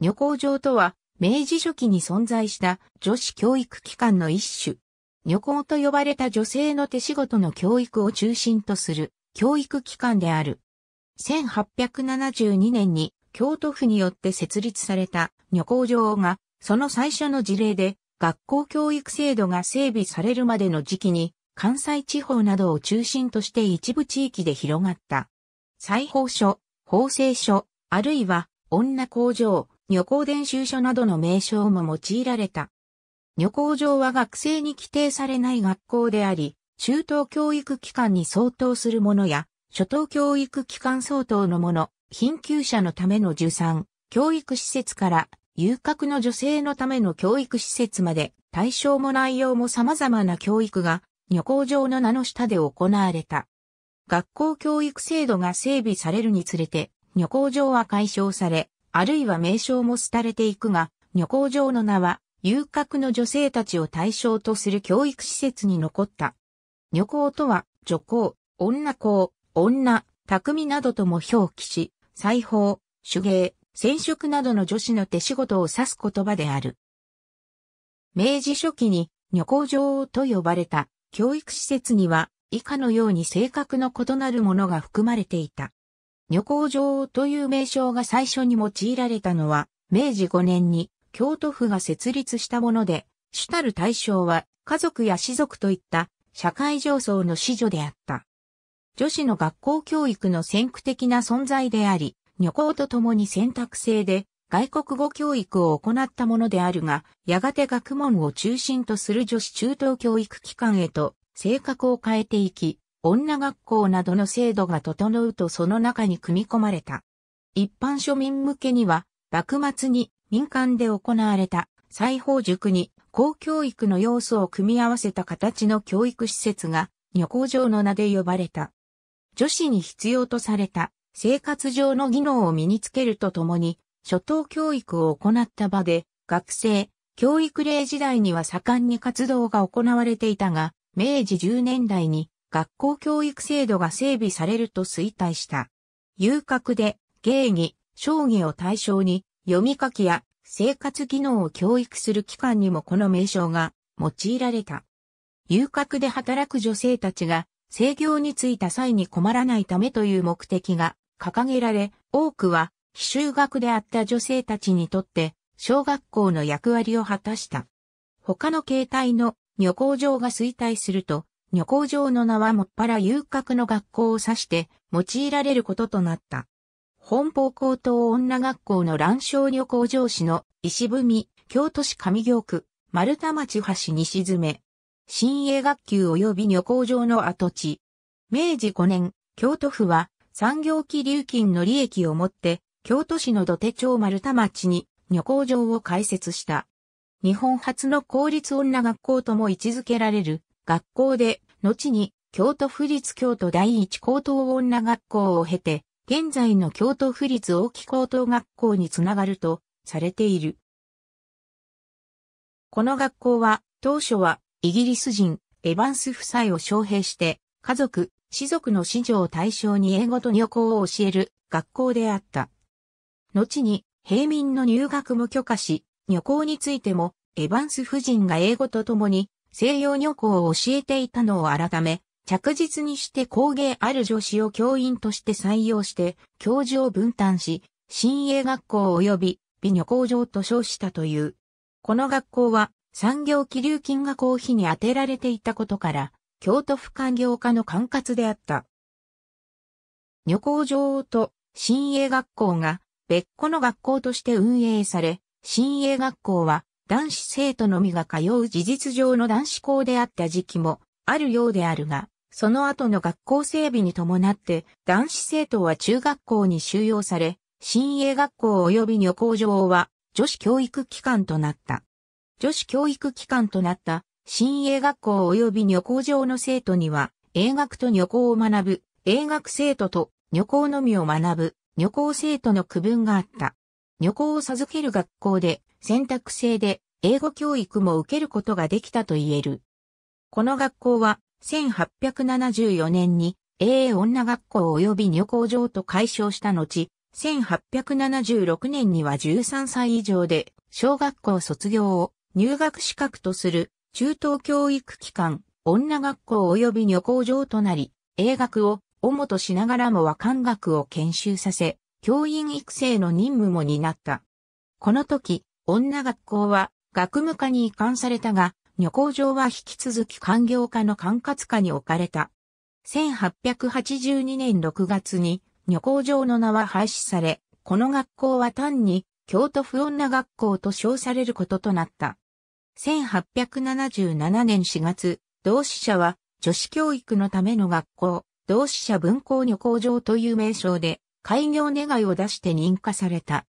女工場とは、明治初期に存在した女子教育機関の一種。女工と呼ばれた女性の手仕事の教育を中心とする教育機関である。1872年に京都府によって設立された女工場が、その最初の事例で、学校教育制度が整備されるまでの時期に、関西地方などを中心として一部地域で広がった。裁縫所、縫製所、あるいは女工場、女工伝習所などの名称も用いられた。女工場は学生に規定されない学校であり、中等教育機関に相当するものや、初等教育機関相当のもの、貧窮者のための受産、教育施設から遊郭の女性のための教育施設まで対象も内容も様々な教育が女工場の名の下で行われた。学校教育制度が整備されるにつれて女工場は解消され、あるいは名称も廃れていくが、女工場の名は、遊郭の女性たちを対象とする教育施設に残った。女工とは、女工、女工、女、匠などとも表記し、裁縫、手芸、染色などの女子の手仕事を指す言葉である。明治初期に女工場と呼ばれた教育施設には以下のように性格の異なるものが含まれていた。女工場という名称が最初に用いられたのは、明治5年に京都府が設立したもので、主たる対象は家族や士族といった社会上層の子女であった。女子の学校教育の先駆的な存在であり、女工と共に選択制で外国語教育を行ったものであるが、やがて学問を中心とする女子中等教育機関へと性格を変えていき、女学校などの制度が整うとその中に組み込まれた。一般庶民向けには、幕末に民間で行われた裁縫塾に公教育の要素を組み合わせた形の教育施設が女工場の名で呼ばれた。女子に必要とされた生活上の技能を身につけるとともに、初等教育を行った場で、学生、教育令時代には盛んに活動が行われていたが、明治10年代に学校教育制度が整備されると衰退した。遊郭で芸技、将棋を対象に読み書きや生活技能を教育する機関にもこの名称が用いられた。遊郭で働く女性たちが制業に就いた際に困らないためという目的が掲げられ、多くは非修学であった女性たちにとって小学校の役割を果たした。他の形態の旅行場が衰退すると、女工場の名はもっぱら遊郭の学校を指して用いられることとなった。本邦高等女学校の乱賞女工場市の石踏、京都市上京区、丸田町橋西詰、新鋭学級及び女工場の跡地。明治5年、京都府は産業期流金の利益をもって、京都市の土手町丸田町に女工場を開設した。日本初の公立女学校とも位置づけられる学校で、後に京都府立京都第一高等女学校を経て、現在の京都府立大木高等学校につながるとされている。この学校は当初はイギリス人エヴァンス夫妻を招聘して家族、士族の子女を対象に英語と旅行を教える学校であった。後に平民の入学も許可し、旅行についてもエヴァンス夫人が英語と共に西洋女行を教えていたのを改め、着実にして工芸ある女子を教員として採用して、教授を分担し、新英学校及び美女工場と称したという。この学校は産業気流金が公費に充てられていたことから、京都府官業科の管轄であった。女工場と新英学校が別個の学校として運営され、新英学校は男子生徒のみが通う事実上の男子校であった時期もあるようであるが、その後の学校整備に伴って男子生徒は中学校に収容され、新英学校及び女校上は女子教育機関となった。女子教育機関となった新英学校及び女校上の生徒には、英学と女校を学ぶ、英学生徒と女校のみを学ぶ、女校生徒の区分があった。女校を授ける学校で選択制で英語教育も受けることができたと言える。この学校は1874年に英英女学校及び女校場と解消した後、1876年には13歳以上で小学校卒業を入学資格とする中等教育機関、女学校及び女校場となり、英学を主としながらも和漢学を研修させ、教員育成の任務も担った。この時、女学校は学務課に移管されたが、女工場は引き続き官業課の管轄下に置かれた。1882年6月に女工場の名は廃止され、この学校は単に京都府女学校と称されることとなった。1877年4月、同志社は女子教育のための学校、同志社文校女工場という名称で開業願いを出して認可された。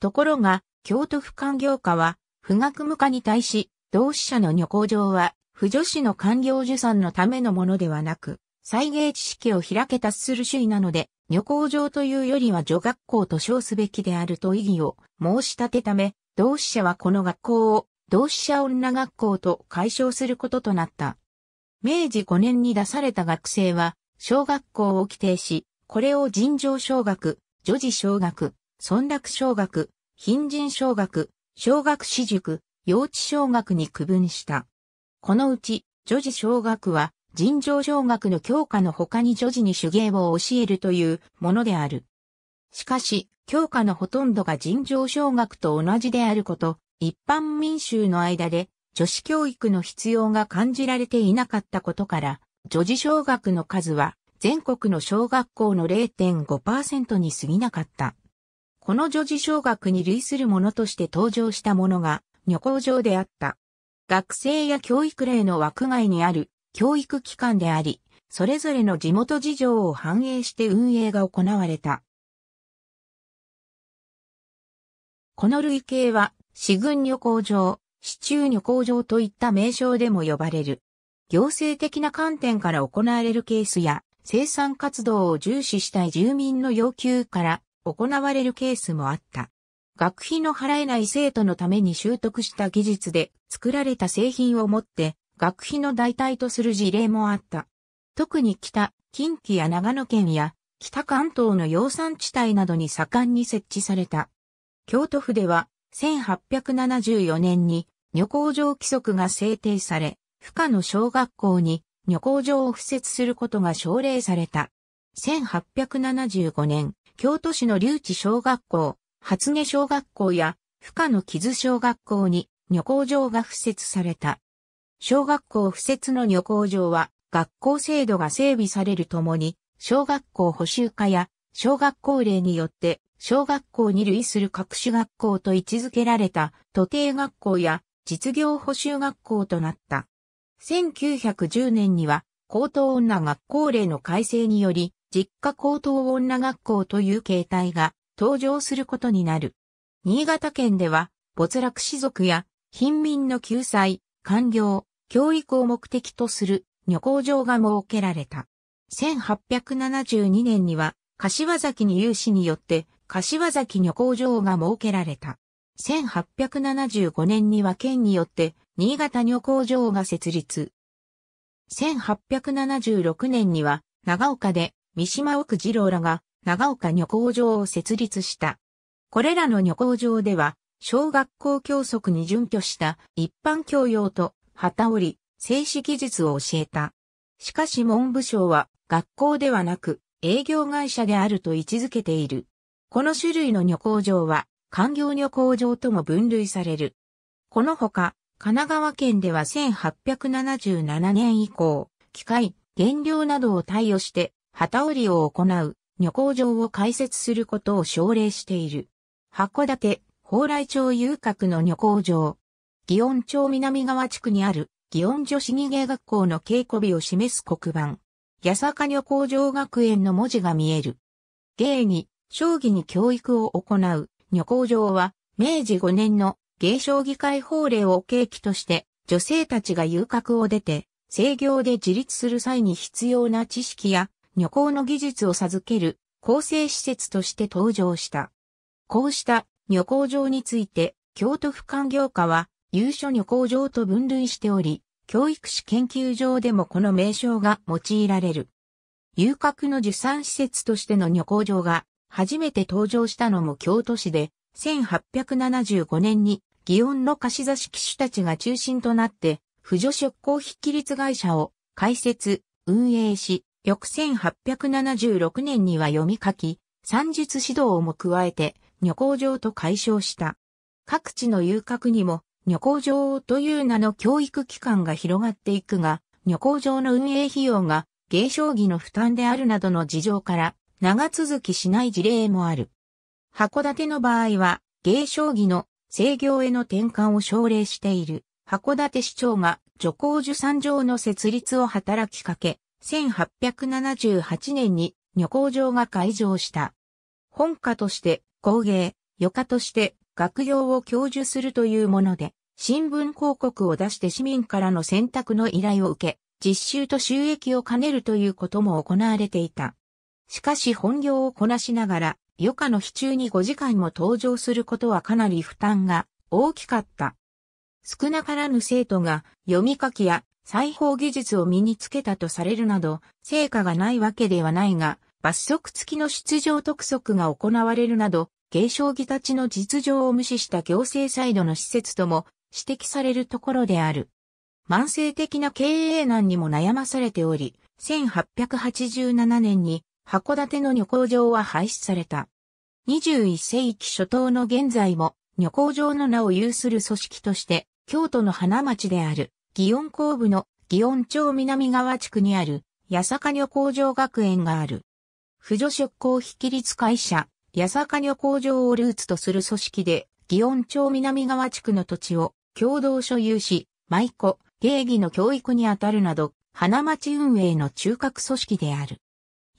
ところが、京都府官業課は、不学無課に対し、同志社の女工場は、不女子の官業受産のためのものではなく、再芸知識を開けたする主義なので、女工場というよりは女学校と称すべきであると異議を申し立てため、同志社はこの学校を同志社女学校と解消することとなった。明治5年に出された学生は、小学校を規定し、これを尋常小学、女児小学、村落小学、貧人小学、小学私塾、幼稚小学に区分した。このうち、女児小学は、尋常小学の教科の他に女児に手芸を教えるというものである。しかし、教科のほとんどが尋常小学と同じであること、一般民衆の間で、女子教育の必要が感じられていなかったことから、女児小学の数は全国の小学校の0.5%に過ぎなかった。この女児小学に類するものとして登場したものが、女行場であった。学生や教育例の枠外にある教育機関であり、それぞれの地元事情を反映して運営が行われた。この類型は、市軍旅行場、市中旅行場といった名称でも呼ばれる。行政的な観点から行われるケースや、生産活動を重視したい住民の要求から行われるケースもあった。学費の払えない生徒のために習得した技術で作られた製品を持って学費の代替とする事例もあった。特に北、近畿や長野県や北関東の養蚕地帯などに盛んに設置された。京都府では1874年に女工場規則が制定され、不可の小学校に旅行場を敷設することが奨励された。1875年、京都市の留置小学校、初音小学校や深野木小学校に旅行場が敷設された。小学校敷設の旅行場は学校制度が整備されるともに、小学校補修化や小学校令によって小学校に類する各種学校と位置づけられた徒弟学校や実業補修学校となった。1910年には、高等女学校令の改正により、実家高等女学校という形態が登場することになる。新潟県では、没落士族や貧民の救済、官僚、教育を目的とする女工場が設けられた。1872年には、柏崎に有志によって、柏崎女工場が設けられた。1875年には県によって、新潟女工場が設立。1876年には、長岡で、三島奥二郎らが、長岡女工場を設立した。これらの女工場では、小学校教則に準拠した一般教養と旗織、製紙技術を教えた。しかし文部省は、学校ではなく、営業会社であると位置づけている。この種類の女工場は、官業女工場とも分類される。このほか、神奈川県では1877年以降、機械、原料などを貸与して、旗織りを行う、女工場を開設することを奨励している。函館、蓬莱町遊郭の女工場。祇園町南側地区にある、祇園女子技芸学校の稽古日を示す黒板。八坂女工場学園の文字が見える。芸に、将棋に教育を行う、女工場は、明治5年の芸商議会法令を契機として、女性たちが遊郭を出て、制業で自立する際に必要な知識や旅行の技術を授ける構成施設として登場した。こうした旅行場について、京都府官業課は、有所旅行場と分類しており、教育史研究所でもこの名称が用いられる。遊郭の受産施設としての旅行場が初めて登場したのも京都市で、1875年に祇園の貸し座し機種たちが中心となって、扶助出向筆記率会社を開設、運営し、翌1876年には読み書き、算術指導も加えて、女工場と解消した。各地の遊郭にも、女工場という名の教育機関が広がっていくが、女工場の運営費用が、芸商儀の負担であるなどの事情から、長続きしない事例もある。函館の場合は、芸商儀の制御への転換を奨励している函館市長が助工受産場の設立を働きかけ、1878年に女工場が開場した。本科として工芸、余科として学業を教授するというもので、新聞広告を出して市民からの選択の依頼を受け、実習と収益を兼ねるということも行われていた。しかし本業をこなしながら、余暇の日中に5時間も登場することはかなり負担が大きかった。少なからぬ生徒が読み書きや裁縫技術を身につけたとされるなど、成果がないわけではないが、罰則付きの出場督促が行われるなど、芸将技たちの実情を無視した行政サイドの施設とも指摘されるところである。慢性的な経営難にも悩まされており、1887年に函館の旅行場は廃止された。21世紀初頭の現在も、旅行場の名を有する組織として、京都の花町である、祇園後部の祇園町南側地区にある、八坂旅行場学園がある。扶助職工非規律会社、八坂旅行場をルーツとする組織で、祇園町南側地区の土地を共同所有し、舞妓、芸妓の教育にあたるなど、花町運営の中核組織である。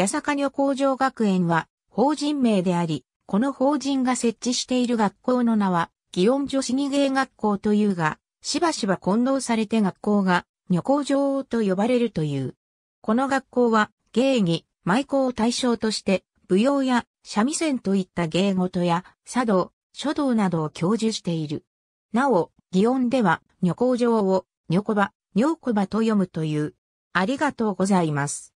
八坂女工場学園は法人名であり、この法人が設置している学校の名は、祇園女子二芸学校というが、しばしば混同されて学校が、女工場と呼ばれるという。この学校は、芸儀、舞妓を対象として、舞踊や三味線といった芸事や茶道、書道などを教授している。なお、祇園では、女工場を、女子場、女子場と読むという。ありがとうございます。